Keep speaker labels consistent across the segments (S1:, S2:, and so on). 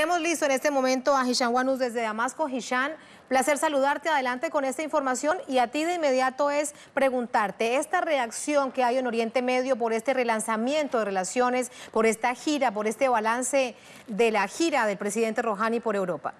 S1: Tenemos listo en este momento a Hishan Wanus desde Damasco. Hishan, placer saludarte. Adelante con esta información y a ti de inmediato es preguntarte, esta reacción que hay en Oriente Medio por este relanzamiento de relaciones, por esta gira, por este balance de la gira del presidente Rouhani por Europa.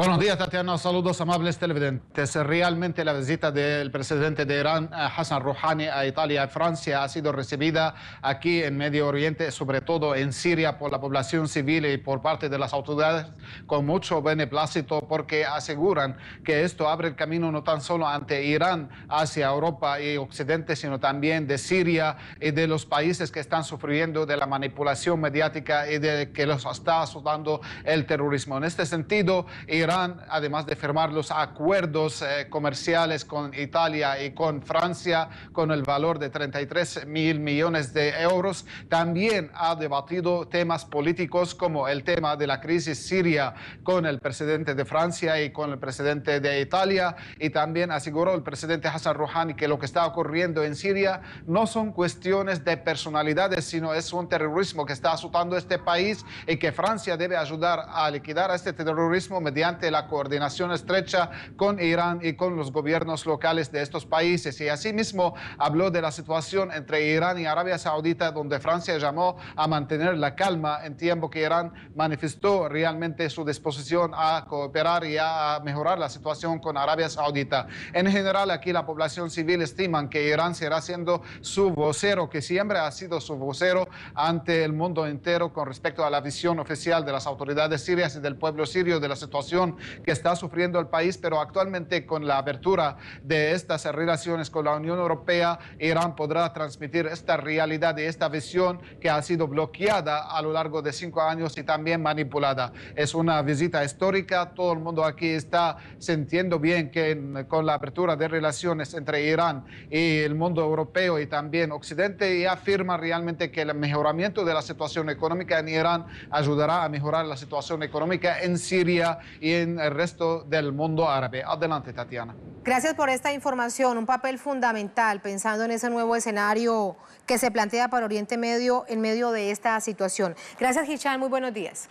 S2: Buenos días, Tatiana. Saludos amables televidentes. Realmente la visita del presidente de Irán, eh, Hassan Rouhani, a Italia y Francia ha sido recibida aquí en Medio Oriente, sobre todo en Siria, por la población civil y por parte de las autoridades con mucho beneplácito porque aseguran que esto abre el camino no tan solo ante Irán hacia Europa y Occidente, sino también de Siria y de los países que están sufriendo de la manipulación mediática y de que los está asustando el terrorismo. En este sentido, Irán además de firmar los acuerdos eh, comerciales con Italia y con Francia con el valor de 33 mil millones de euros, también ha debatido temas políticos como el tema de la crisis siria con el presidente de Francia y con el presidente de Italia y también aseguró el presidente Hassan Rouhani que lo que está ocurriendo en Siria no son cuestiones de personalidades, sino es un terrorismo que está azotando este país y que Francia debe ayudar a liquidar este terrorismo mediante ante la coordinación estrecha con Irán y con los gobiernos locales de estos países. Y asimismo habló de la situación entre Irán y Arabia Saudita, donde Francia llamó a mantener la calma en tiempo que Irán manifestó realmente su disposición a cooperar y a mejorar la situación con Arabia Saudita. En general, aquí la población civil estiman que Irán será siendo su vocero, que siempre ha sido su vocero ante el mundo entero con respecto a la visión oficial de las autoridades sirias y del pueblo sirio de la situación que está sufriendo el país, pero actualmente con la apertura de estas relaciones con la Unión Europea, Irán podrá transmitir esta realidad y esta visión que ha sido bloqueada a lo largo de cinco años y también manipulada. Es una visita histórica, todo el mundo aquí está sintiendo bien que con la apertura de relaciones entre Irán y el mundo europeo y también Occidente y afirma realmente que el mejoramiento de la situación económica en Irán ayudará a mejorar la situación económica en Siria y en el resto del mundo árabe. Adelante, Tatiana.
S1: Gracias por esta información, un papel fundamental pensando en ese nuevo escenario que se plantea para Oriente Medio en medio de esta situación. Gracias, Hicham, muy buenos días.